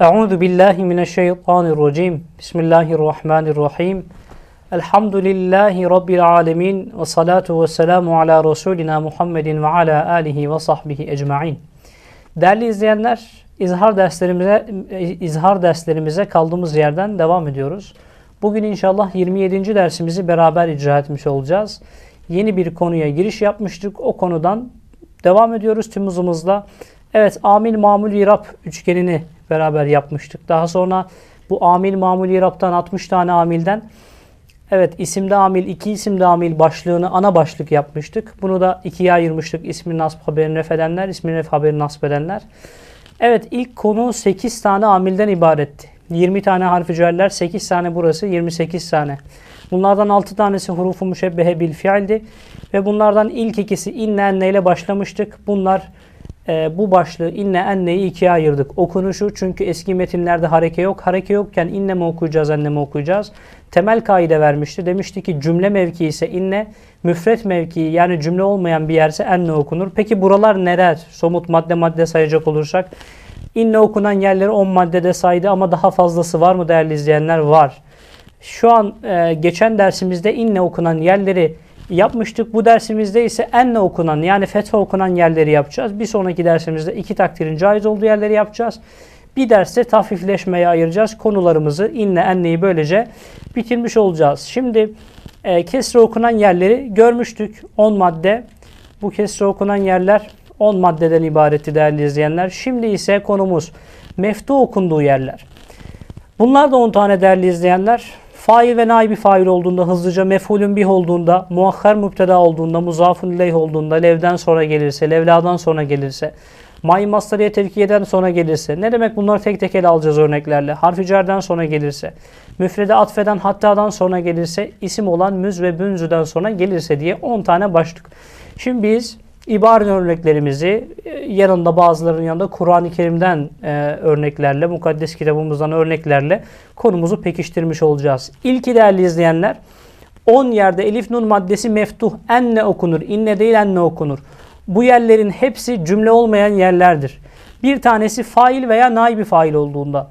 Euzu billahi mineşşeytanirracim. Bismillahirrahmanirrahim. Elhamdülillahi rabbil alamin ve salatu vesselamu ala resulina Muhammedin ve ala alihi ve sahbihi ecmaîn. Değerli izleyenler, izhar derslerimize izhar derslerimize kaldığımız yerden devam ediyoruz. Bugün inşallah 27. dersimizi beraber icra etmiş olacağız. Yeni bir konuya giriş yapmıştık. O konudan devam ediyoruz tüm hızımızla Evet amil mamul irap üçgenini beraber yapmıştık. Daha sonra bu amil mamul iraptan 60 tane amilden evet isimde amil iki isimde amil başlığını ana başlık yapmıştık. Bunu da ikiye ayırmıştık. İsmi nasb haberini ref edenler, ismi ref haberini nasb edenler. Evet ilk konu 8 tane amilden ibaretti. 20 tane harfi cüeller, 8 tane burası, 28 tane. Bunlardan 6 tanesi hurufu müşebbehe bil fiildi. Ve bunlardan ilk ikisi inne enne ile başlamıştık. Bunlar e, bu başlığı inne enneyi ikiye ayırdık. Okunuşu çünkü eski metinlerde hareke yok. Hareke yokken inne mi okuyacağız, enne mi okuyacağız? Temel kaide vermişti. Demişti ki cümle mevki ise inne, müfret mevki yani cümle olmayan bir yerse enne okunur. Peki buralar neler? Somut madde madde sayacak olursak. İnne okunan yerleri 10 maddede saydı ama daha fazlası var mı değerli izleyenler? Var. Şu an e, geçen dersimizde inne okunan yerleri yapmıştık. Bu dersimizde ise enle okunan yani fetha okunan yerleri yapacağız. Bir sonraki dersimizde iki takdirin caiz olduğu yerleri yapacağız. Bir derste tahfifleşmeye ayıracağız konularımızı. inle enneyi böylece bitirmiş olacağız. Şimdi e, kesre okunan yerleri görmüştük. 10 madde. Bu kesre okunan yerler 10 maddeden ibaretti değerli izleyenler. Şimdi ise konumuz meftu okunduğu yerler. Bunlar da 10 tane değerli izleyenler. Fail ve naibi fail olduğunda hızlıca mefulün bih olduğunda, muakhar müpteda olduğunda, muzafun leyh olduğunda, levden sonra gelirse, levladan sonra gelirse, may mastarıya tevkiyeden sonra gelirse, ne demek bunları tek tek ele alacağız örneklerle, harf cerden sonra gelirse, müfrede atfeden hattadan sonra gelirse, isim olan müz ve bünzüden sonra gelirse diye 10 tane başlık. Şimdi biz İbaren örneklerimizi e, yanında bazılarının yanında Kur'an-ı Kerim'den e, örneklerle, mukaddes kitabımızdan örneklerle konumuzu pekiştirmiş olacağız. İlki değerli izleyenler 10 yerde elif nun maddesi meftuh enne okunur, inne değil enne okunur. Bu yerlerin hepsi cümle olmayan yerlerdir. Bir tanesi fail veya naibi fail olduğunda.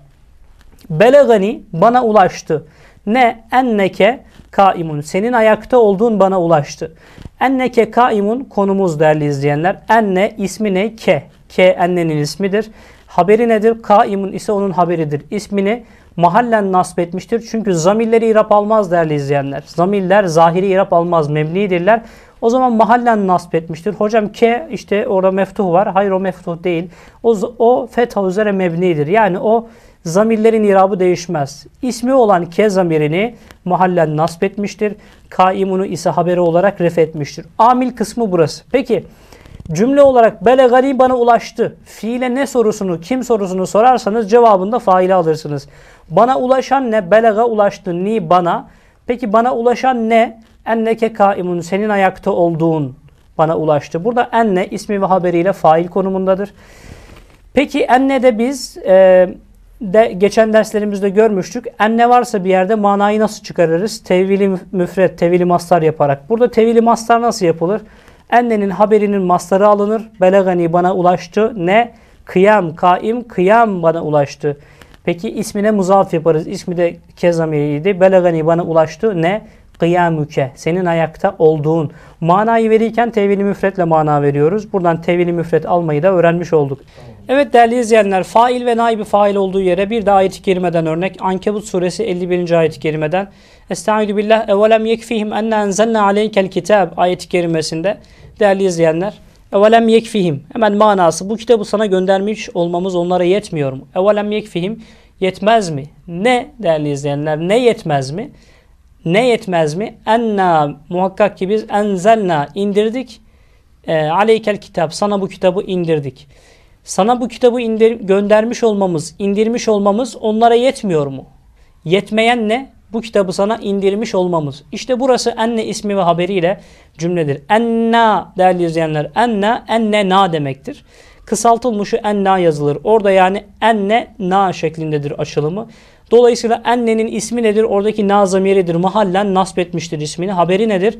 belagani bana ulaştı. Ne enneke kaimun senin ayakta olduğun bana ulaştı. Enneke kaimun konumuz değerli izleyenler. Enne ismi ne? Ke. Ke ennenin ismidir. Haberi nedir? Kaimun ise onun haberidir. İsmini mahallen nasip etmiştir. Çünkü zamirleri irap almaz değerli izleyenler. Zamirler zahiri irap almaz. Mebnidirler. O zaman mahallen nasip etmiştir. Hocam ke işte orada meftuh var. Hayır o meftuh değil. O, o fetha üzere mebnidir. Yani o Zamirlerin irabı değişmez. İsmi olan ke zamirini mahallen nasb etmiştir. Kaimunu ise haberi olarak ref etmiştir. Amil kısmı burası. Peki cümle olarak bele bana ulaştı. Fiile ne sorusunu, kim sorusunu sorarsanız cevabında faile alırsınız. Bana ulaşan ne? Belaga ulaştı. Ni bana. Peki bana ulaşan ne? Enneke kaimun. Senin ayakta olduğun bana ulaştı. Burada enne ismi ve haberiyle fail konumundadır. Peki enne de biz e, de geçen derslerimizde görmüştük. Enne varsa bir yerde manayı nasıl çıkarırız? Tevili müfret, tevili mastar yaparak. Burada tevili mastar nasıl yapılır? Ennenin haberinin mastarı alınır. belagani bana ulaştı. Ne? Kıyam, kaim, kıyam bana ulaştı. Peki ismine muzaf yaparız. İsmi de kezamiyeydi. belagani bana ulaştı. Ne? Kıyamüke. Senin ayakta olduğun. Manayı verirken tevili müfretle mana veriyoruz. Buradan tevili müfret almayı da öğrenmiş olduk. Tamam. Evet değerli izleyenler fail ve naibi fail olduğu yere bir daha ayet-i kerimeden örnek. Ankebut suresi 51. ayet-i kerimeden. Estaizu billah evelem yekfihim enne enzelne aleykel kitab ayet-i kerimesinde. Değerli izleyenler evelem yekfihim hemen manası bu kitabı sana göndermiş olmamız onlara yetmiyor mu? Evelem yekfihim yetmez mi? Ne değerli izleyenler ne yetmez mi? Ne yetmez mi? Enna muhakkak ki biz enzelna indirdik. E, aleykel kitap sana bu kitabı indirdik. Sana bu kitabı indir göndermiş olmamız, indirmiş olmamız onlara yetmiyor mu? Yetmeyen ne? Bu kitabı sana indirmiş olmamız. İşte burası enne ismi ve haberiyle cümledir. Enna değerli izleyenler. Enna, enne na demektir. Kısaltılmışı enna yazılır. Orada yani enne na şeklindedir açılımı. Dolayısıyla ennenin ismi nedir? Oradaki na zamiridir. Mahallen nasbetmiştir ismini. Haberi nedir?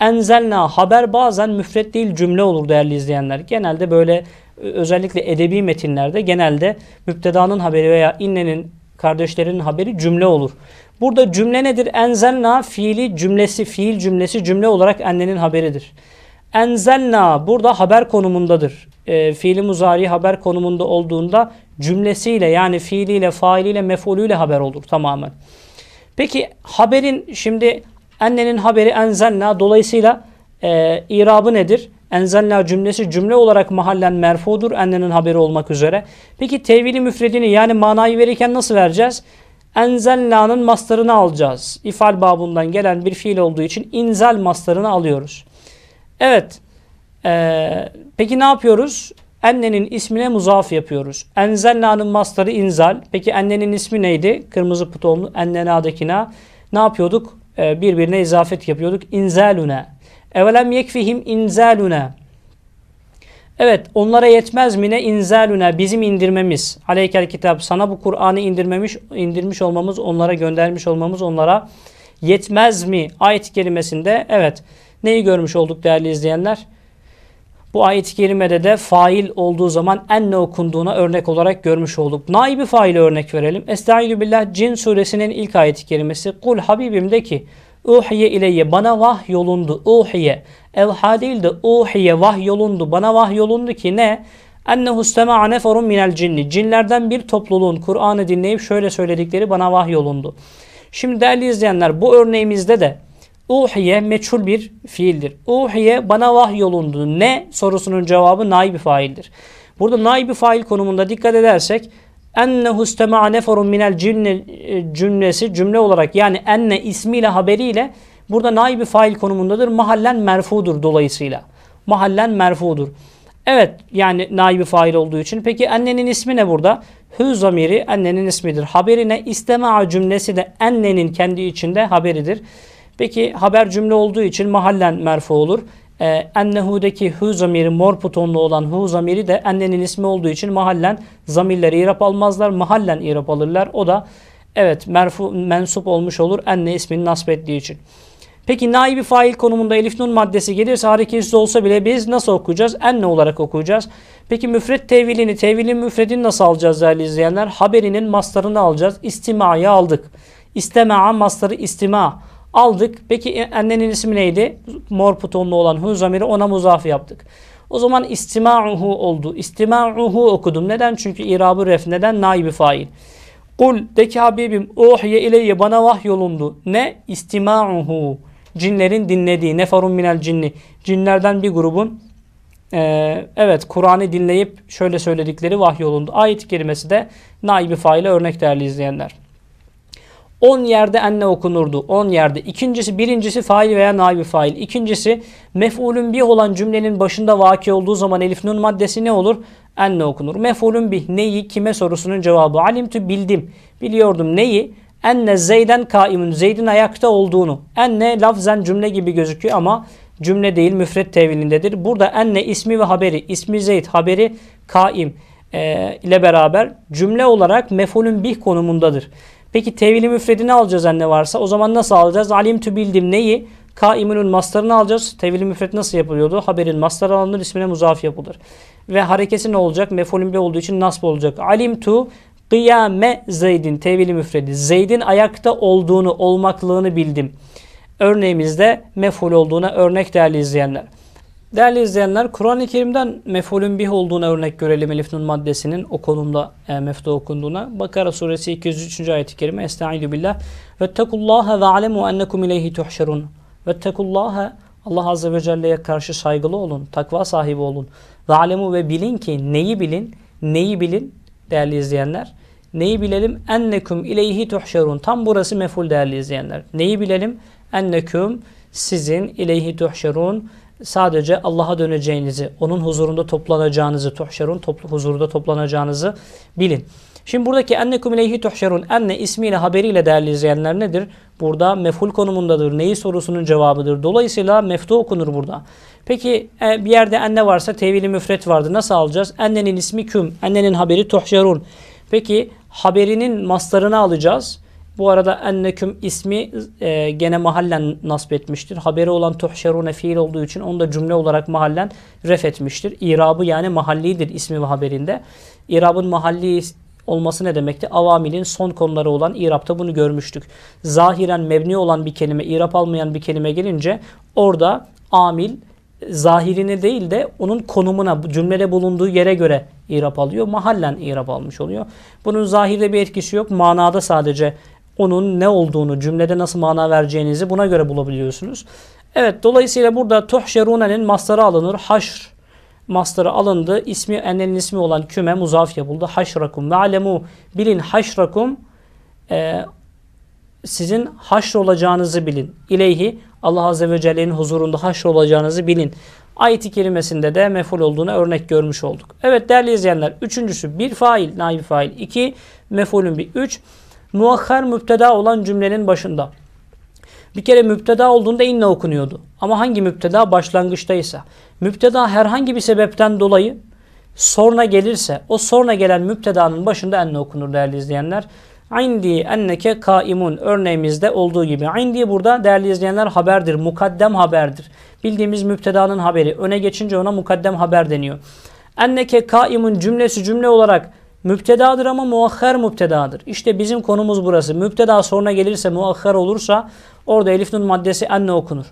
enzelna haber bazen müfret değil cümle olur değerli izleyenler. Genelde böyle e, özellikle edebi metinlerde genelde müptedanın haberi veya innenin kardeşlerinin haberi cümle olur. Burada cümle nedir? Enzelna fiili cümlesi, fiil cümlesi cümle olarak ennenin haberidir. Enzelna burada haber konumundadır. E, fiili muzari haber konumunda olduğunda cümlesiyle yani fiiliyle, failiyle, mefolüyle haber olur tamamen. Peki haberin şimdi Anne'nin haberi enzelna dolayısıyla e, irabı nedir? Enzelna cümlesi cümle olarak mahallen merfudur Anne'nin haberi olmak üzere. Peki tevili müfredini yani manayı verirken nasıl vereceğiz? Enzelna'nın mastarını alacağız. İfal babundan gelen bir fiil olduğu için inzel mastarını alıyoruz. Evet. Ee, peki ne yapıyoruz? Anne'nin ismine muzaf yapıyoruz. Enzelna'nın mastarı inzal. Peki Anne'nin ismi neydi? Kırmızı putollu ennenadekina. Ne yapıyorduk? E, birbirine izafet yapıyorduk. İnzaluna. Evelem yekfihim inzaluna. Evet onlara yetmez mi ne inzaluna bizim indirmemiz. Aleykel kitap sana bu Kur'an'ı indirmemiş indirmiş olmamız onlara göndermiş olmamız onlara yetmez mi ayet kelimesinde evet neyi görmüş olduk değerli izleyenler? Bu ayet-i kerimede de fail olduğu zaman enne okunduğuna örnek olarak görmüş olduk. Naibi faili örnek verelim. Estaizu billah Cin suresinin ilk ayet-i kerimesi. Kul Habibim de ki Uhiye ileyye bana vah yolundu. Uhiye. Evha değil de uhiye vah yolundu. Bana vah yolundu ki ne? Ennehu stema'a neferun minel cinni. Cinlerden bir topluluğun Kur'an'ı dinleyip şöyle söyledikleri bana vah yolundu. Şimdi değerli izleyenler bu örneğimizde de Uhiye meçhul bir fiildir. Uhiye bana vahyolundu. Ne sorusunun cevabı naibi faildir. Burada naibi fail konumunda dikkat edersek ennehu istema'a neferun minel cinne e, cümlesi cümle olarak yani enne ismiyle haberiyle burada naibi fail konumundadır. Mahallen merfudur dolayısıyla. Mahallen merfudur. Evet yani naibi fail olduğu için. Peki annenin ismi ne burada? Hü zamiri annenin ismidir. Haberine istema'a cümlesi de annenin kendi içinde haberidir. Peki haber cümle olduğu için mahallen merfu olur. Ee, ennehu'daki hu zamiri mor putonlu olan hu zamiri de annenin ismi olduğu için mahallen zamirleri irap almazlar. Mahallen irap alırlar. O da evet merfu, mensup olmuş olur anne ismini nasip ettiği için. Peki naibi fail konumunda elif nun maddesi gelirse hareketsiz olsa bile biz nasıl okuyacağız? Enne olarak okuyacağız. Peki müfred tevilini, tevilin müfredini nasıl alacağız değerli izleyenler? Haberinin mastarını alacağız. İstima'yı aldık. İstema'a mastarı istima aldık. Peki e, annenin ismi neydi? Mor putonlu olan hu zamiri ona muzaf yaptık. O zaman istima'uhu oldu. İstima'uhu okudum. Neden? Çünkü irabı ref. Neden? Naibi fail. Kul de ki Habibim ohiye ileyye bana vahyolundu. Ne? İstima'uhu. Cinlerin dinlediği. Neferun minel cinni. Cinlerden bir grubun ee, evet Kur'an'ı dinleyip şöyle söyledikleri vahyolundu. Ayet kelimesi de naibi faile örnek değerli izleyenler. 10 yerde enne okunurdu. 10 yerde. İkincisi, birincisi fail veya naibi fail. İkincisi mef'ulün bih olan cümlenin başında vaki olduğu zaman elif nun maddesi ne olur? Enne okunur. Mef'ulün bih neyi kime sorusunun cevabı. Alimtü bildim. Biliyordum neyi? Enne zeyden kaimun. Zeyd'in ayakta olduğunu. Enne lafzen cümle gibi gözüküyor ama cümle değil müfret tevilindedir. Burada enne ismi ve haberi. ismi Zeyd haberi kaim e, ile beraber cümle olarak mef'ulün bih konumundadır. Peki tevili müfredi ne alacağız anne varsa? O zaman nasıl alacağız? Alim tü bildim neyi? Kaimunun mastarını alacağız. Tevili müfred nasıl yapılıyordu? Haberin mastarı alınır, ismine muzaf yapılır. Ve harekesi ne olacak? Mefulün olduğu için nasb olacak. Alim tu kıyame zeydin. Tevili müfredi. Zeydin ayakta olduğunu, olmaklığını bildim. Örneğimizde meful olduğuna örnek değerli izleyenler. Değerli izleyenler, Kur'an-ı Kerim'den mefulün bih olduğuna örnek görelim Elif Nun maddesinin o konumda e, mefta okunduğuna. Bakara suresi 203. ayet-i kerime Estaizu billah Vettekullâhe ve alemu ennekum ileyhi tuhşerun Vettekullâhe Allah Azze ve Celle'ye karşı saygılı olun, takva sahibi olun. Ve alemu ve bilin ki neyi bilin, neyi bilin değerli izleyenler. Neyi bilelim? Ennekum ileyhi tuhşerun. Tam burası meful değerli izleyenler. Neyi bilelim? Ennekum sizin ileyhi tuhşerun sadece Allah'a döneceğinizi, onun huzurunda toplanacağınızı, tuhşerun toplu huzurda toplanacağınızı bilin. Şimdi buradaki ennekum ileyhi tuhşerun enne ismiyle haberiyle değerli izleyenler nedir? Burada meful konumundadır. Neyi sorusunun cevabıdır. Dolayısıyla meftu okunur burada. Peki e, bir yerde enne varsa tevili müfret vardı. Nasıl alacağız? Ennenin ismi küm. Ennenin haberi tuhşerun. Peki haberinin mastarını alacağız. Bu arada enneküm ismi e, gene mahallen nasp etmiştir. Haberi olan tuhşerune fiil olduğu için onu da cümle olarak mahallen ref etmiştir. İrabı yani mahallidir ismi ve haberinde. İrabın mahalli olması ne demekti? Avamilin son konuları olan İrab'da bunu görmüştük. Zahiren mebni olan bir kelime, İrab almayan bir kelime gelince orada amil zahirine değil de onun konumuna, cümlede bulunduğu yere göre irap alıyor. Mahallen irap almış oluyor. Bunun zahirde bir etkisi yok. Manada sadece onun ne olduğunu, cümlede nasıl mana vereceğinizi buna göre bulabiliyorsunuz. Evet dolayısıyla burada tuhşerunenin mastarı alınır. Haşr mastarı alındı. İsmi ennenin ismi olan küme muzaf yapıldı. Haşrakum ve alemu bilin haşrakum e, sizin haşr olacağınızı bilin. İleyhi Allah Azze ve Celle'nin huzurunda haşr olacağınızı bilin. Ayet-i kerimesinde de meful olduğuna örnek görmüş olduk. Evet değerli izleyenler üçüncüsü bir fail, naibi fail. iki mefulün bir üç muahhar müpteda olan cümlenin başında. Bir kere müpteda olduğunda inne okunuyordu. Ama hangi müpteda başlangıçtaysa. Müpteda herhangi bir sebepten dolayı sonra gelirse o sonra gelen müptedanın başında enne okunur değerli izleyenler. İndi enneke kaimun örneğimizde olduğu gibi. İndi burada değerli izleyenler haberdir. Mukaddem haberdir. Bildiğimiz müptedanın haberi. Öne geçince ona mukaddem haber deniyor. Enneke kaimun cümlesi cümle olarak Müptedadır ama muahher müptedadır. İşte bizim konumuz burası. Müpteda sonra gelirse muahher olursa orada elif nun maddesi enne okunur.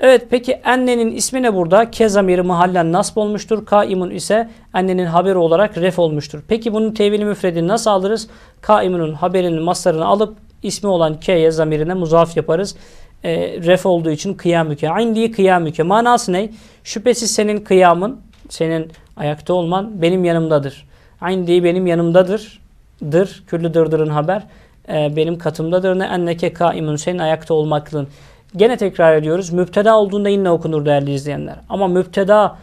Evet peki annenin ismi ne burada? Kezamiri mahallen nasb olmuştur. Kaimun ise annenin haberi olarak ref olmuştur. Peki bunun tevili müfredini nasıl alırız? Kaimunun haberinin masarını alıp ismi olan ke'ye zamirine muzaf yaparız. E, ref olduğu için kıyamüke. İndi kıyamüke. Manası ne? Şüphesiz senin kıyamın, senin ayakta olman benim yanımdadır. Ayn benim yanımdadır. Dır, küllü dırdırın haber. E, benim katımdadır. Ne enneke kaimun senin ayakta olmaklın. Gene tekrar ediyoruz. Müpteda olduğunda inne okunur değerli izleyenler. Ama müpteda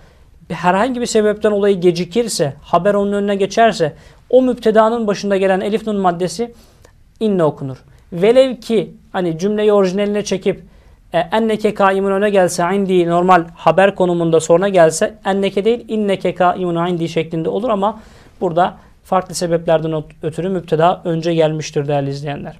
herhangi bir sebepten olayı gecikirse, haber onun önüne geçerse o müptedanın başında gelen elif nun maddesi inne okunur. Velev ki hani cümleyi orijinaline çekip e, enneke kaimun öne gelse indi normal haber konumunda sonra gelse enneke değil inneke kaimun indi şeklinde olur ama Burada farklı sebeplerden ötürü müpteda önce gelmiştir değerli izleyenler.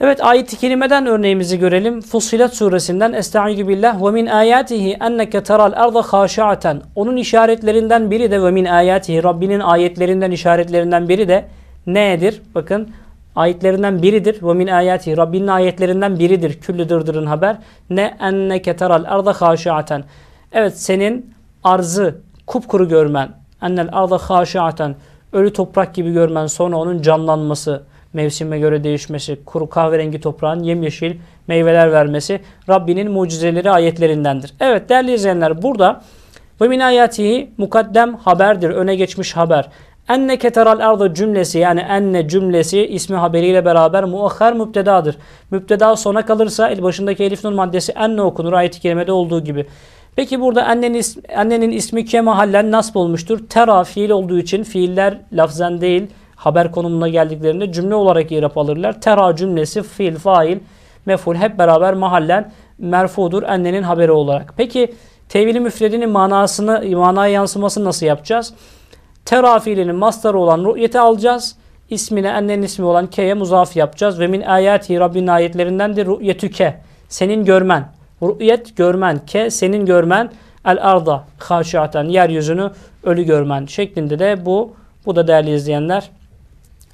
Evet ayet-i kerimeden örneğimizi görelim. Fussilet suresinden Estaizu billah ve min ayatihi enneke teral arda haşiaten. Onun işaretlerinden biri de ve min ayatihi Rabbinin ayetlerinden işaretlerinden biri de nedir? Bakın ayetlerinden biridir. Ve min ayati Rabbinin ayetlerinden biridir. Küllü haber. Ne enneke teral arda haşiaten. Evet senin arzı kupkuru görmen Ennel arda haşiaten ölü toprak gibi görmen sonra onun canlanması, mevsime göre değişmesi, kuru kahverengi toprağın yemyeşil meyveler vermesi Rabbinin mucizeleri ayetlerindendir. Evet değerli izleyenler burada ve min ayatihi mukaddem haberdir, öne geçmiş haber. Enne keteral arda cümlesi yani enne cümlesi ismi haberiyle beraber muahhar müptedadır. Müpteda sona kalırsa el başındaki elif nur maddesi enne okunur ayet-i kerimede olduğu gibi. Peki burada annenin, ismi, annenin ismi kemahallen nasb olmuştur. Tera fiil olduğu için fiiller lafzen değil haber konumuna geldiklerinde cümle olarak irap alırlar. Tera cümlesi fiil, fail, meful hep beraber mahallen merfudur annenin haberi olarak. Peki tevhili müfredinin manasını, manaya yansımasını nasıl yapacağız? Tera fiilinin mastarı olan ru'yeti alacağız. İsmine annenin ismi olan ke'ye muzaf yapacağız. Ve min ayati Rabbin ayetlerinden de ru'yetüke senin görmen. Ru'yet görmen. Ke senin görmen. El arda haşiaten yeryüzünü ölü görmen şeklinde de bu. Bu da değerli izleyenler.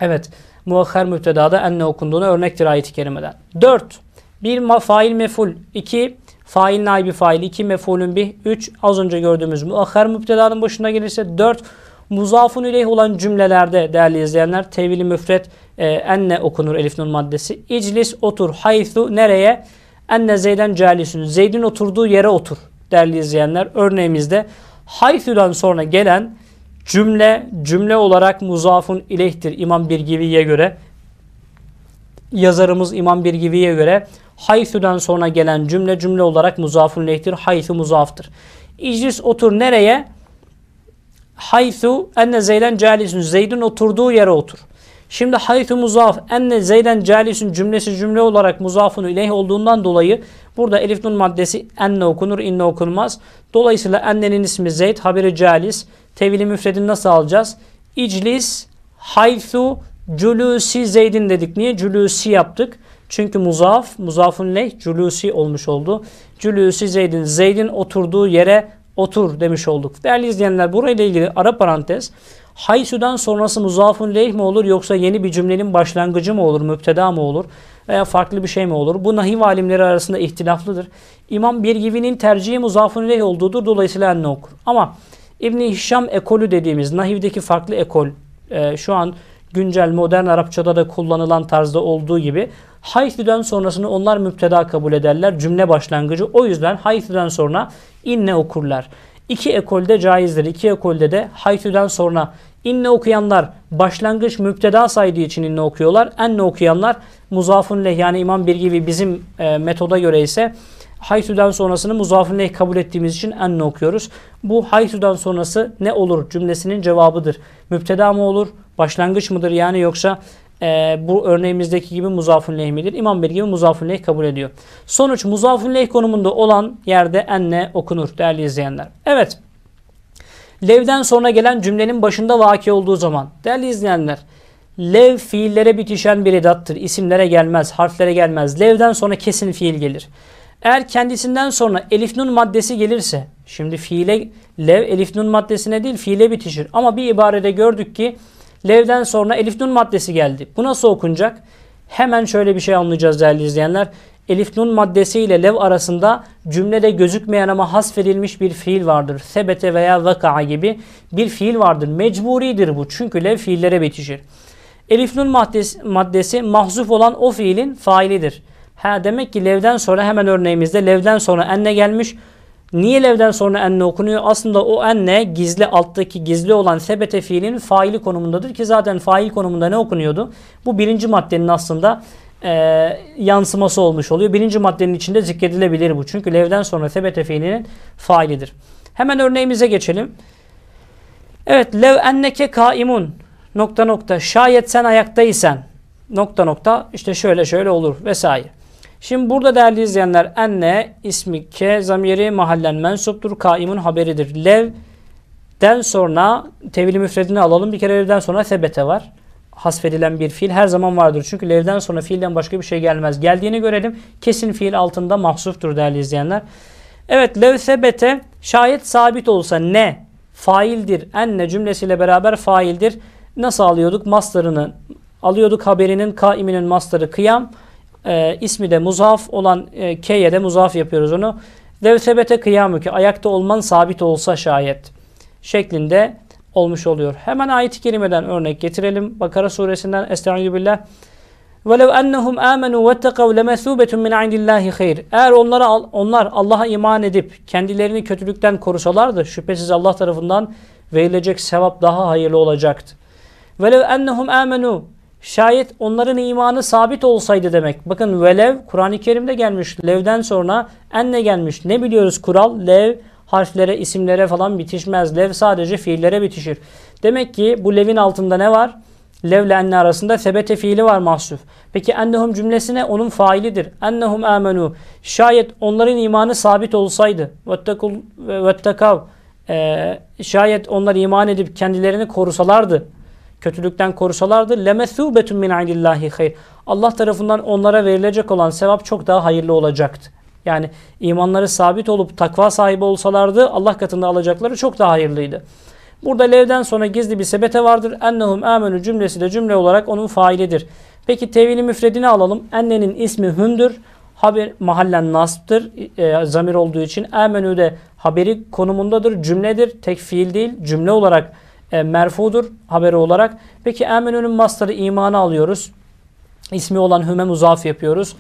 Evet. Muahher müptedada enne okunduğunu örnektir ayet-i kerimeden. 4. Bir fail meful. 2. Fail naibi fail. 2. Mefulün bir. 3. Az önce gördüğümüz muahher müfteda'nın başına gelirse 4. Muzafun ileyh olan cümlelerde değerli izleyenler tevili müfret e, enne okunur elif nun maddesi. İclis otur haythu Nereye? Enne Zeyden calisün. Zeyd'in oturduğu yere otur değerli izleyenler. Örneğimizde haytüden sonra gelen cümle cümle olarak muzafun ilehtir İmam Birgivi'ye göre. Yazarımız İmam Birgivi'ye göre haytüden sonra gelen cümle cümle olarak muzafun ilehtir. Haytü muzaftır. İclis otur nereye? Haythu enne zeyden calisün. Zeyd'in oturduğu yere otur. Şimdi haythu muzaf enne zeyden calisun cümlesi cümle olarak muzafun ileyh olduğundan dolayı burada elif nun maddesi enne okunur inne okunmaz. Dolayısıyla ennenin ismi zeyd haberi calis. Tevili müfredini nasıl alacağız? İclis haythu cülüsi zeydin dedik. Niye? Cülüsi yaptık. Çünkü muzaf, muzafun leh cülüsi olmuş oldu. Cülüsi zeydin, zeydin oturduğu yere otur demiş olduk. Değerli izleyenler burayla ilgili ara parantez Haysu'dan sonrası muzafun leyh mi olur yoksa yeni bir cümlenin başlangıcı mı olur, müpteda mı olur veya farklı bir şey mi olur? Bu nahiv alimleri arasında ihtilaflıdır. İmam Birgivi'nin tercihi muzafun leyh olduğudur. Dolayısıyla enne okur. Ama İbni Hişam ekolü dediğimiz nahivdeki farklı ekol e, şu an güncel modern Arapçada da kullanılan tarzda olduğu gibi Haythi'den sonrasını onlar müpteda kabul ederler. Cümle başlangıcı. O yüzden Haythi'den sonra inne okurlar. İki ekolde caizdir. İki ekolde de haytüden sonra inne okuyanlar başlangıç müpteda saydığı için inne okuyorlar. Enne okuyanlar muzafun leh yani imam bir gibi bizim e, metoda göre ise haytüden sonrasını muzafun leh kabul ettiğimiz için enne okuyoruz. Bu haytüden sonrası ne olur cümlesinin cevabıdır. Müpteda mı olur? Başlangıç mıdır yani yoksa e, bu örneğimizdeki gibi muzafun midir? İmam bey gibi muzafun leh kabul ediyor. Sonuç muzafun leh konumunda olan yerde enne okunur değerli izleyenler. Evet. Lev'den sonra gelen cümlenin başında vaki olduğu zaman değerli izleyenler Lev fiillere bitişen bir edattır. İsimlere gelmez, harflere gelmez. Lev'den sonra kesin fiil gelir. Eğer kendisinden sonra elif nun maddesi gelirse, şimdi fiile lev elif nun maddesine değil fiile bitişir. Ama bir ibarede gördük ki Lev'den sonra elif nun maddesi geldi. Bu nasıl okunacak? Hemen şöyle bir şey anlayacağız değerli izleyenler. Elif nun maddesi ile lev arasında cümlede gözükmeyen ama hasfedilmiş bir fiil vardır. Sebete veya vaka'a gibi bir fiil vardır. Mecburidir bu çünkü lev fiillere bitişir. Elif nun maddesi, maddesi mahzuf olan o fiilin failidir. Ha demek ki levden sonra hemen örneğimizde levden sonra enne gelmiş. Niye levden sonra enne okunuyor? Aslında o enne gizli alttaki gizli olan sebete fiilin faili konumundadır ki zaten fail konumunda ne okunuyordu? Bu birinci maddenin aslında e, yansıması olmuş oluyor. Birinci maddenin içinde zikredilebilir bu. Çünkü levden sonra sebete fiilinin failidir. Hemen örneğimize geçelim. Evet lev enneke kaimun nokta nokta şayet sen ayaktaysan nokta nokta işte şöyle şöyle olur vesaire. Şimdi burada değerli izleyenler enne ismi ke zamiri mahallen mensuptur. Kaimun haberidir. Lev'den sonra tevili müfredini alalım. Bir kere levden sonra sebete var. Hasfedilen bir fiil her zaman vardır. Çünkü levden sonra fiilden başka bir şey gelmez. Geldiğini görelim. Kesin fiil altında mahsuftur değerli izleyenler. Evet lev sebete şayet sabit olsa ne faildir. Enne cümlesiyle beraber faildir. Nasıl alıyorduk? Maslarını alıyorduk haberinin kaiminin masları kıyam e, ismi de muzaf olan e, k'ye de muzaf yapıyoruz onu. Devsebete kıyamı ki ayakta olman sabit olsa şayet şeklinde olmuş oluyor. Hemen ayet-i kerimeden örnek getirelim. Bakara suresinden Estaizu billah. وَلَوْ أَنَّهُمْ آمَنُوا وَاتَّقَوْا لَمَثُوبَةٌ مِنْ عِنْدِ اللّٰهِ خَيْرٍ Eğer onlara, onlar Allah'a iman edip kendilerini kötülükten korusalardı şüphesiz Allah tarafından verilecek sevap daha hayırlı olacaktı. وَلَوْ أَنَّهُمْ آمَنُوا Şayet onların imanı sabit olsaydı demek. Bakın velev Kur'an-ı Kerim'de gelmiş. Lev'den sonra enne gelmiş. Ne biliyoruz kural? Lev harflere, isimlere falan bitişmez. Lev sadece fiillere bitişir. Demek ki bu levin altında ne var? Lev ile enne arasında sebete fiili var mahsuf. Peki ennehum cümlesine onun failidir. Ennehum amenu. Şayet onların imanı sabit olsaydı. Vettekul vettekav. Ee, şayet onlar iman edip kendilerini korusalardı kötülükten korusalardı lemesubetun min indillahi hayr. Allah tarafından onlara verilecek olan sevap çok daha hayırlı olacaktı. Yani imanları sabit olup takva sahibi olsalardı Allah katında alacakları çok daha hayırlıydı. Burada levden sonra gizli bir sebete vardır. Ennehum amenu cümlesi de cümle olarak onun failidir. Peki tevhili müfredini alalım. Ennenin ismi hümdür. Haber mahallen nasb'tır. E, zamir olduğu için amenü de haberi konumundadır. Cümledir. Tek fiil değil. Cümle olarak e, merfudur haberi olarak. Peki emenünün mastarı imanı alıyoruz. İsmi olan hüme muzaf yapıyoruz.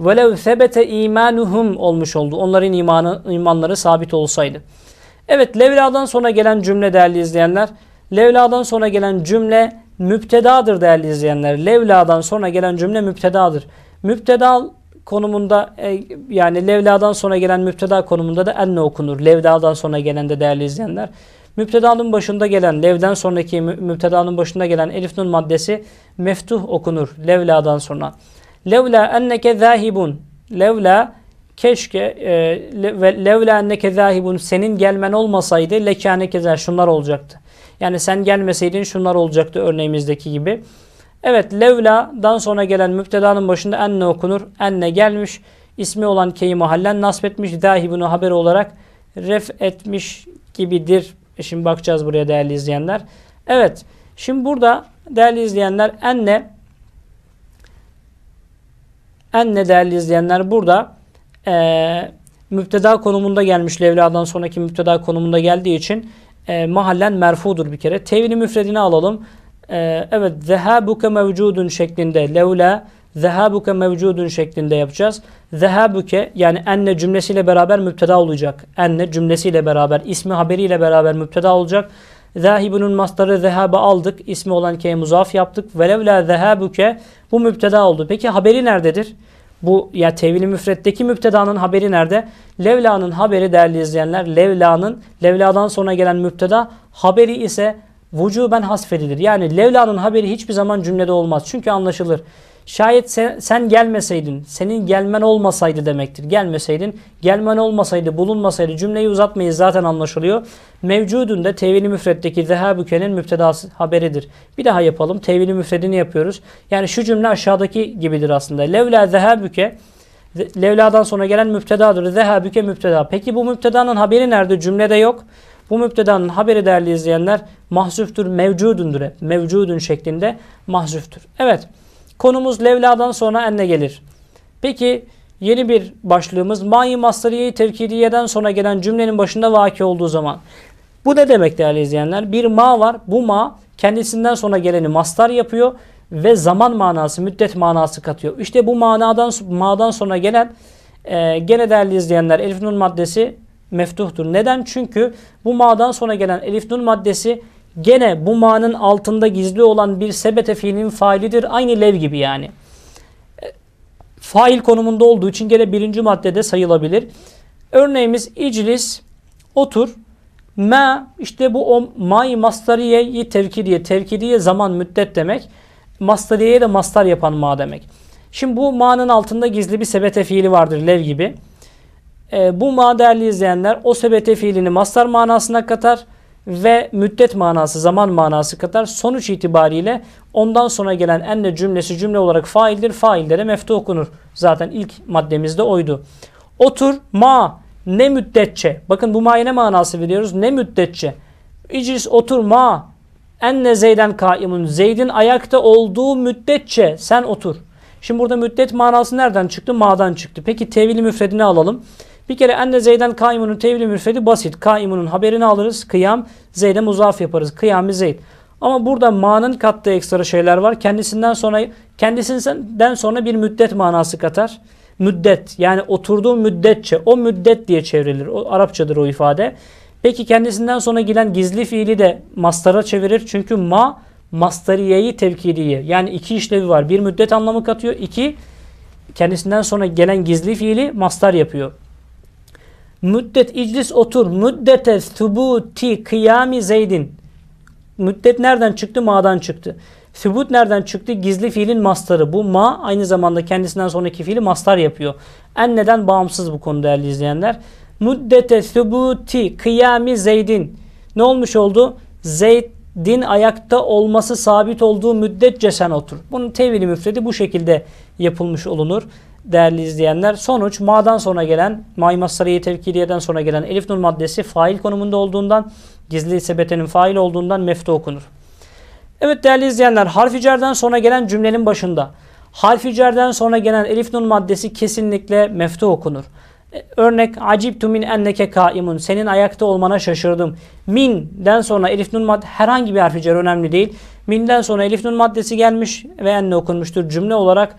Velev sebete imanuhum olmuş oldu. Onların imanı, imanları sabit olsaydı. Evet levladan sonra gelen cümle değerli izleyenler. Levladan sonra gelen cümle müptedadır değerli izleyenler. Levladan sonra gelen cümle müptedadır. Müpteda konumunda e, yani levladan sonra gelen müpteda konumunda da enne okunur. Levladan sonra gelen de değerli izleyenler. Müptedanın başında gelen levden sonraki müptedanın başında gelen elif nun maddesi meftuh okunur levladan sonra. Levla enneke zahibun. Levla keşke e, ve levla enneke zahibun senin gelmen olmasaydı lekane kezer şunlar olacaktı. Yani sen gelmeseydin şunlar olacaktı örneğimizdeki gibi. Evet levla'dan sonra gelen müptedanın başında enne okunur. Enne gelmiş. ismi olan keyi mahallen nasbetmiş. dahi bunu haber olarak ref etmiş gibidir Şimdi bakacağız buraya değerli izleyenler. Evet. Şimdi burada değerli izleyenler enne enne değerli izleyenler burada e, müpteda konumunda gelmiş. Levladan sonraki müpteda konumunda geldiği için e, mahallen merfudur bir kere. Tevhini müfredini alalım. E, evet. Zehabuke mevcudun şeklinde levla zehabuke mevcudun şeklinde yapacağız. Zehabuke yani enne cümlesiyle beraber müpteda olacak. Enne cümlesiyle beraber ismi haberiyle beraber müpteda olacak. Zahibunun mastarı zehaba aldık. İsmi olan ke muzaf yaptık. Velevla zehabuke bu müpteda oldu. Peki haberi nerededir? Bu ya tevil tevhili müfretteki müptedanın haberi nerede? Levla'nın haberi değerli izleyenler Levla'nın Levla'dan sonra gelen müpteda haberi ise vücuben hasfedilir. Yani Levla'nın haberi hiçbir zaman cümlede olmaz. Çünkü anlaşılır. Şayet sen, sen gelmeseydin, senin gelmen olmasaydı demektir. Gelmeseydin, gelmen olmasaydı, bulunmasaydı cümleyi uzatmayız zaten anlaşılıyor. Mevcudun da tevhili müfreddeki zehâbükenin müptedası haberidir. Bir daha yapalım. Tevhili müfredini yapıyoruz. Yani şu cümle aşağıdaki gibidir aslında. Levla zehâbüke Levla'dan sonra gelen müptedadır. Zehâbüke müpteda. Peki bu müptedanın haberi nerede? Cümlede yok. Bu müptedanın haberi değerli izleyenler mahzüftür, mevcudundur. Mevcudun şeklinde mahzüftür. Evet. Konumuz Levla'dan sonra enne gelir. Peki yeni bir başlığımız Mayi Masteriye-i Tevkiliye'den sonra gelen cümlenin başında vaki olduğu zaman. Bu ne demek değerli izleyenler? Bir ma var. Bu ma kendisinden sonra geleni mastar yapıyor ve zaman manası, müddet manası katıyor. İşte bu manadan ma'dan sonra gelen e, gene değerli izleyenler Elif Nun maddesi meftuhtur. Neden? Çünkü bu ma'dan sonra gelen Elif Nun maddesi Gene bu manın altında gizli olan bir sebete fiilin failidir. Aynı lev gibi yani. E, fail konumunda olduğu için gene birinci maddede sayılabilir. Örneğimiz iclis, otur. Ma işte bu o may mastariyeyi tevkidiye. Tevkidiye zaman müddet demek. Mastariyeye de mastar yapan ma demek. Şimdi bu ma'nın altında gizli bir sebete fiili vardır lev gibi. E, bu ma değerli izleyenler o sebete fiilini mastar manasına katar ve müddet manası, zaman manası kadar sonuç itibariyle ondan sonra gelen enne cümlesi cümle olarak faildir. Faillere meftu okunur. Zaten ilk maddemizde oydu. Otur ma ne müddetçe. Bakın bu ma'ya ne manası veriyoruz? Ne müddetçe. İclis otur ma enne zeyden kaimun. Zeyd'in ayakta olduğu müddetçe sen otur. Şimdi burada müddet manası nereden çıktı? Ma'dan çıktı. Peki tevil müfredini alalım. Bir kere anne zeyden kaimunun tevli mürfedi basit. Kaimunun haberini alırız. Kıyam zeyde muzaf yaparız. Kıyami zeyd. Ama burada ma'nın kattığı ekstra şeyler var. Kendisinden sonra kendisinden sonra bir müddet manası katar. Müddet yani oturduğu müddetçe o müddet diye çevrilir. O Arapçadır o ifade. Peki kendisinden sonra gelen gizli fiili de mastara çevirir. Çünkü ma mastariyeyi tevkiliye yani iki işlevi var. Bir müddet anlamı katıyor. iki kendisinden sonra gelen gizli fiili mastar yapıyor. Müddet iclis otur. Müddete thubuti kıyami zeydin. Müddet nereden çıktı? Ma'dan çıktı. Sübut nereden çıktı? Gizli fiilin mastarı. Bu ma aynı zamanda kendisinden sonraki fiili mastar yapıyor. En neden bağımsız bu konu değerli izleyenler. Müddete sübuti kıyami zeydin. Ne olmuş oldu? Zeydin ayakta olması sabit olduğu müddetçe sen otur. Bunun tevili müfredi bu şekilde yapılmış olunur değerli izleyenler. Sonuç ma'dan sonra gelen, ma masariye tevkiliyeden sonra gelen elif nur maddesi fail konumunda olduğundan, gizli sebetenin fail olduğundan meftu okunur. Evet değerli izleyenler harfi cerden sonra gelen cümlenin başında harfi cerden sonra gelen elif nun maddesi kesinlikle meftu okunur. E, örnek acip tumin enneke kaimun senin ayakta olmana şaşırdım. Min'den sonra elif nun mad herhangi bir harfi cer önemli değil. Min'den sonra elif nun maddesi gelmiş ve enne okunmuştur. Cümle olarak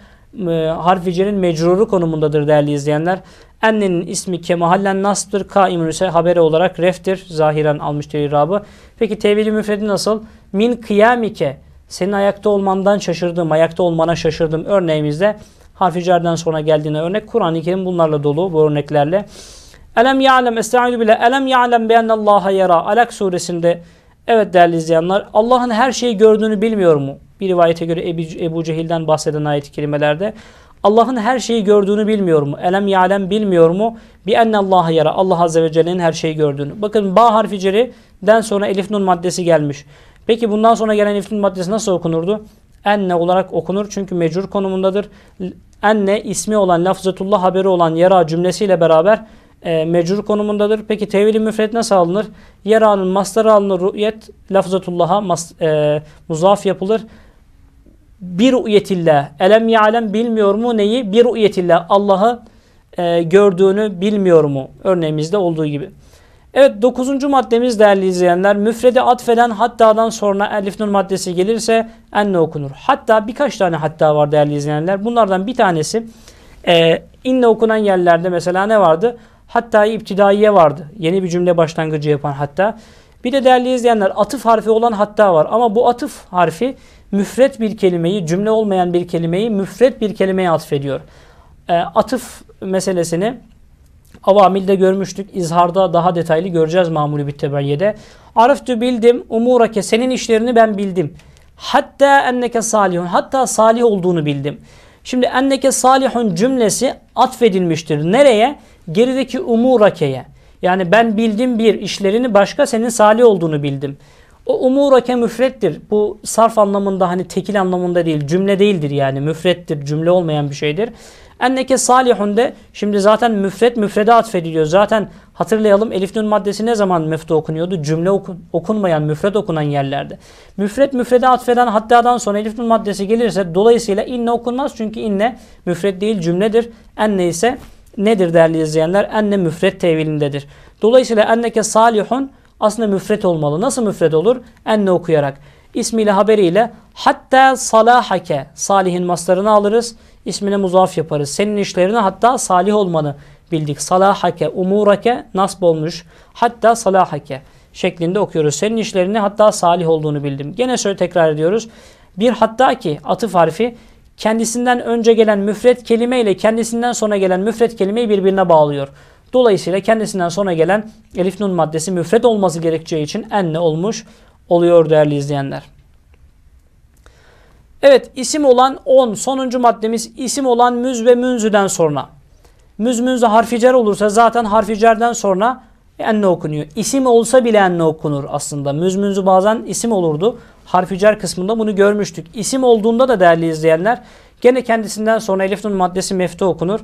e, harfi mecruru konumundadır değerli izleyenler. Annenin ismi kemahallen nastır. Kaimün ise haberi olarak reftir. Zahiren almıştır irabı. Peki tevhid-i müfredi nasıl? Min kıyamike. Senin ayakta olmandan şaşırdım. Ayakta olmana şaşırdım. Örneğimizde harfi cerden sonra geldiğine örnek. Kur'an-ı Kerim bunlarla dolu bu örneklerle. Elem ya'lem estaizu bile elem ya'lem beyennallaha yara. Alak suresinde Evet değerli izleyenler Allah'ın her şeyi gördüğünü bilmiyor mu? Bir rivayete göre Ebu, Cehil'den bahseden ayet-i kerimelerde Allah'ın her şeyi gördüğünü bilmiyor mu? Elem yalem bilmiyor mu? Bi enne Allah yara. Allah Azze ve Celle'nin her şeyi gördüğünü. Bakın ba harfi ceri'den sonra elif nun maddesi gelmiş. Peki bundan sonra gelen elif nun maddesi nasıl okunurdu? Enne olarak okunur çünkü mecrur konumundadır. Enne ismi olan Lafzatullah haberi olan yara cümlesiyle beraber e, mecrur konumundadır. Peki tevil-i müfred nasıl alınır? Yaranın, alınır, alınır, ru'yet lafzatullah'a mas, e, muzaf yapılır. Bir ru'yetille, elem ya'lem bilmiyor mu neyi? Bir ru'yetille Allah'ı e, gördüğünü bilmiyor mu? Örneğimizde olduğu gibi. Evet dokuzuncu maddemiz değerli izleyenler müfrede atfeden hattadan sonra elif nur maddesi gelirse enne okunur. Hatta birkaç tane hatta var değerli izleyenler. Bunlardan bir tanesi e, inne okunan yerlerde mesela ne vardı? Hatta iptidaiye vardı. Yeni bir cümle başlangıcı yapan hatta. Bir de değerli izleyenler atıf harfi olan hatta var. Ama bu atıf harfi müfret bir kelimeyi, cümle olmayan bir kelimeyi müfret bir kelimeye atfediyor. E, atıf meselesini avamilde görmüştük. İzharda daha detaylı göreceğiz mamulü bittebayede. Ariftu bildim umurake senin işlerini ben bildim. Hatta enneke salihun hatta salih olduğunu bildim. Şimdi enneke salihun cümlesi atfedilmiştir. Nereye? Nereye? Gerideki umurakeye yani ben bildim bir işlerini başka senin salih olduğunu bildim. O umurake müfrettir. Bu sarf anlamında hani tekil anlamında değil cümle değildir yani müfrettir cümle olmayan bir şeydir. Enneke salihun de şimdi zaten müfret müfrede atfediliyor. Zaten hatırlayalım Elif Nün maddesi ne zaman meftu okunuyordu? Cümle okun, okunmayan müfret okunan yerlerde. Müfret müfrede atfeden hattadan sonra Elif Nün maddesi gelirse dolayısıyla inne okunmaz çünkü inne müfret değil cümledir. Enne ise nedir değerli izleyenler? Enne müfret tevilindedir. Dolayısıyla enneke salihun aslında müfret olmalı. Nasıl müfret olur? Enne okuyarak. İsmiyle haberiyle hatta salahake salihin maslarını alırız. İsmine muzaf yaparız. Senin işlerini hatta salih olmanı bildik. Salahake, umurake nasb olmuş. Hatta salahake şeklinde okuyoruz. Senin işlerini hatta salih olduğunu bildim. Gene söyle tekrar ediyoruz. Bir hatta ki atıf harfi kendisinden önce gelen müfret kelime ile kendisinden sonra gelen müfret kelimeyi birbirine bağlıyor. Dolayısıyla kendisinden sonra gelen elif nun maddesi müfret olması gerekeceği için enne olmuş oluyor değerli izleyenler. Evet isim olan 10 sonuncu maddemiz isim olan müz ve münzüden sonra. Müz münzü harficer olursa zaten harficerden sonra enne okunuyor. İsim olsa bile enne okunur aslında. Müz münzü bazen isim olurdu harf cer kısmında bunu görmüştük. İsim olduğunda da değerli izleyenler gene kendisinden sonra elif nun maddesi meftu okunur.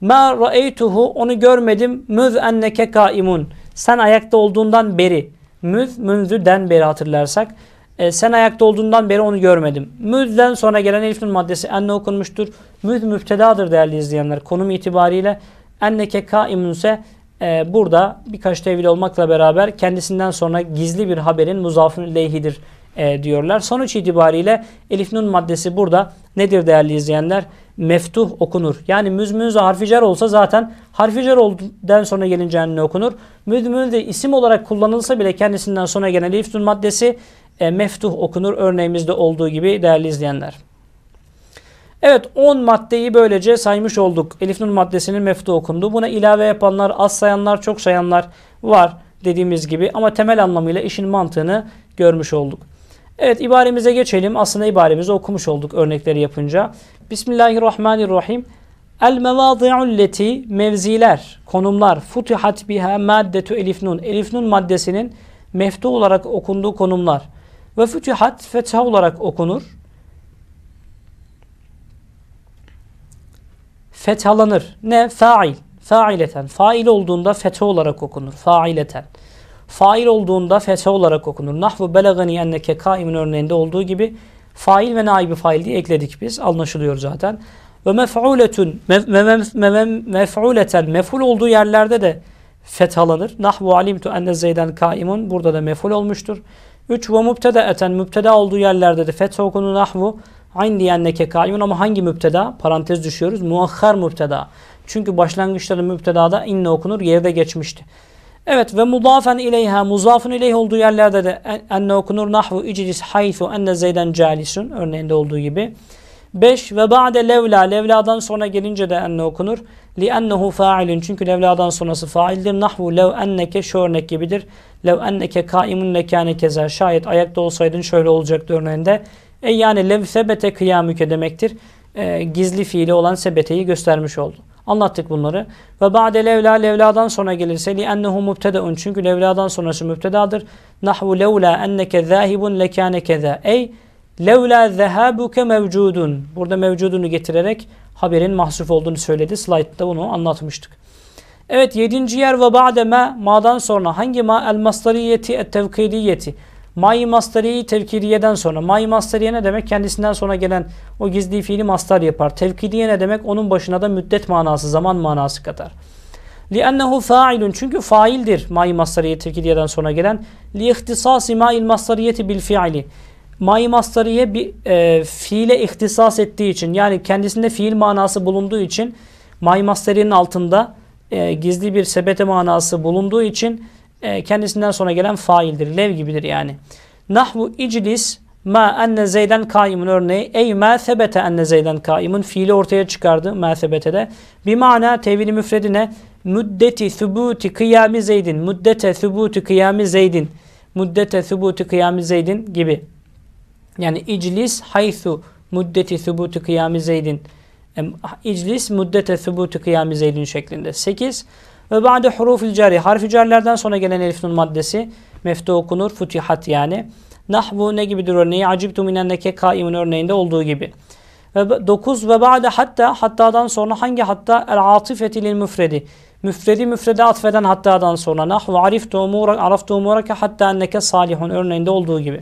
Ma ra'eytuhu onu görmedim. Müz enneke kaimun. Sen ayakta olduğundan beri. Müz den beri hatırlarsak. E, sen ayakta olduğundan beri onu görmedim. Müzden sonra gelen elifin maddesi enne okunmuştur. Müz müftedadır değerli izleyenler. Konum itibariyle enneke kaimun ise e, burada birkaç tevil olmakla beraber kendisinden sonra gizli bir haberin muzafın leyhidir e, diyorlar. Sonuç itibariyle elif nun maddesi burada nedir değerli izleyenler? Meftuh okunur. Yani müzmüz harficer olsa zaten harficer olduktan sonra gelince anne okunur. Müzmüz de isim olarak kullanılsa bile kendisinden sonra gelen elif nun maddesi e, meftuh okunur. Örneğimizde olduğu gibi değerli izleyenler. Evet 10 maddeyi böylece saymış olduk. Elif nun maddesinin meftu okundu. Buna ilave yapanlar, az sayanlar, çok sayanlar var dediğimiz gibi ama temel anlamıyla işin mantığını görmüş olduk. Evet ibaremize geçelim. Aslında ibaremizi okumuş olduk örnekleri yapınca. Bismillahirrahmanirrahim. El mevadi'ulleti mevziler, konumlar, futihat biha maddetu elif nun. Elif nun maddesinin meftu olarak okunduğu konumlar. Ve futihat fetha olarak okunur. Fethalanır. Ne? Fail. Faileten. Fail olduğunda fetha olarak okunur. Faileten. Fail olduğunda fese olarak okunur. Nahvu belagani enneke kaimin örneğinde olduğu gibi fail ve naibi fail diye ekledik biz. Anlaşılıyor zaten. Ve mef'uletün mef'uleten mef'ul olduğu yerlerde de fethalanır. Nahvu alimtu enne zeyden kaimun burada da mef'ul olmuştur. 3 ve mübteda eten mübteda olduğu yerlerde de fetha okunu nahvu ayn diyenneke kaimun ama hangi mübteda? Parantez düşüyoruz. Muahhar mübteda. Çünkü başlangıçta da da inne okunur. Yerde geçmişti. Evet ve muzafen ileyha muzafın ileyh olduğu yerlerde de enne okunur nahvu iclis haythu enne zeyden calisun örneğinde olduğu gibi. 5 ve ba'de levla levladan sonra gelince de enne okunur. Li ennehu failun çünkü levladan sonrası faildir. Nahvu lev enneke şu örnek gibidir. Lev enneke kaimun lekane kezer. Şayet ayakta olsaydın şöyle olacaktı örneğinde. E yani lev sebete kıyamüke demektir. E, gizli fiili olan sebeteyi göstermiş oldu. Anlattık bunları. Ve ba'de levla levladan sonra gelirse li ennehu mubtedeun çünkü levladan sonrası mübtedadır. Nahvu levla enneke zahibun lekane keza. Ey levla zehabuke mevcudun. Burada mevcudunu getirerek haberin mahsuf olduğunu söyledi. Slide'da bunu anlatmıştık. Evet yedinci yer ve ba'de ma ma'dan sonra hangi ma el mastariyeti et tevkidiyeti May mastariyi tevkidiyeden sonra. May mastariye ne demek? Kendisinden sonra gelen o gizli fiili mastar yapar. Tevkidiye ne demek? Onun başına da müddet manası, zaman manası katar. لِأَنَّهُ فَاِلٌ Çünkü faildir may mastariye tevkidiyeden sonra gelen. لِيَخْتِصَاسِ مَا mastariyeti bil fiili. May mastariye bir e, fiile ihtisas ettiği için yani kendisinde fiil manası bulunduğu için may mastariyenin altında e, gizli bir sebete manası bulunduğu için e, kendisinden sonra gelen faildir. Lev gibidir yani. Nahvu iclis ma enne zeyden kaimun örneği. Ey ma sebete enne zeyden kaimun. Fiili ortaya çıkardı ma sebete de. Bir mana tevhili müfredine müddeti thubuti kıyami zeydin. Müddete thubuti kıyami zeydin. Müddete thubuti kıyami zeydin gibi. Yani iclis haythu müddeti thubuti kıyami zeydin. İclis müddete thubuti kıyami zeydin şeklinde. 8. Ve ba'de hurufil cari. Harfi cerlerden sonra gelen elif nun maddesi mefte okunur. Futihat yani. Nahvu ne gibidir örneği? Acibtu minenneke kaimin örneğinde olduğu gibi. Ve 9 ve ba'de hatta hattadan sonra hangi hatta? El atifeti lil müfredi. Müfredi müfrede atfeden hattadan sonra nahvu ariftu umurak araftu umurake hatta enneke salihun örneğinde olduğu gibi.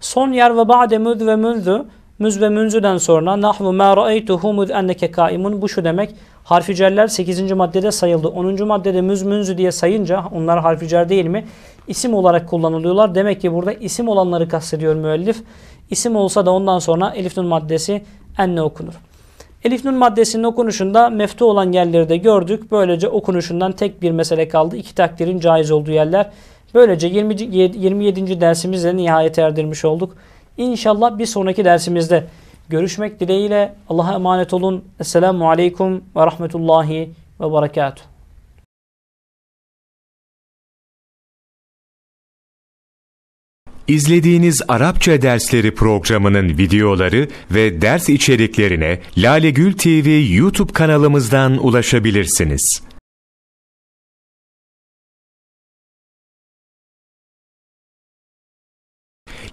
Son yer ve ba'de müz ve münzü müz ve münzüden sonra nahvu ma ra'eytuhu müz enneke kaimun bu şu demek Harfi cerler 8. maddede sayıldı. 10. maddede müz münzü diye sayınca onlar harfi cer değil mi? İsim olarak kullanılıyorlar. Demek ki burada isim olanları kastediyor müellif. İsim olsa da ondan sonra elif nun maddesi enne okunur. Elif nun maddesinin okunuşunda meftu olan yerleri de gördük. Böylece okunuşundan tek bir mesele kaldı. İki takdirin caiz olduğu yerler. Böylece 20, 27. dersimizle nihayet erdirmiş olduk. İnşallah bir sonraki dersimizde Görüşmek dileğiyle Allah'a emanet olun. Esselamu Aleyküm ve Rahmetullahi ve Berekatuhu. İzlediğiniz Arapça dersleri programının videoları ve ders içeriklerine Lale Gül TV YouTube kanalımızdan ulaşabilirsiniz.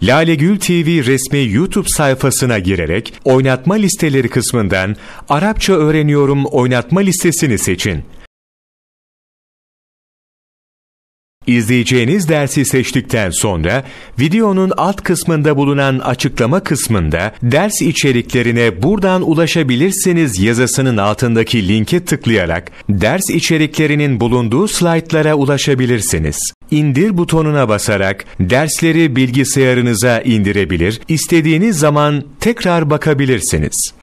Lalegül TV resmi YouTube sayfasına girerek oynatma listeleri kısmından Arapça öğreniyorum oynatma listesini seçin. İzleyeceğiniz dersi seçtikten sonra videonun alt kısmında bulunan açıklama kısmında ders içeriklerine buradan ulaşabilirsiniz yazısının altındaki linke tıklayarak ders içeriklerinin bulunduğu slaytlara ulaşabilirsiniz. İndir butonuna basarak dersleri bilgisayarınıza indirebilir, istediğiniz zaman tekrar bakabilirsiniz.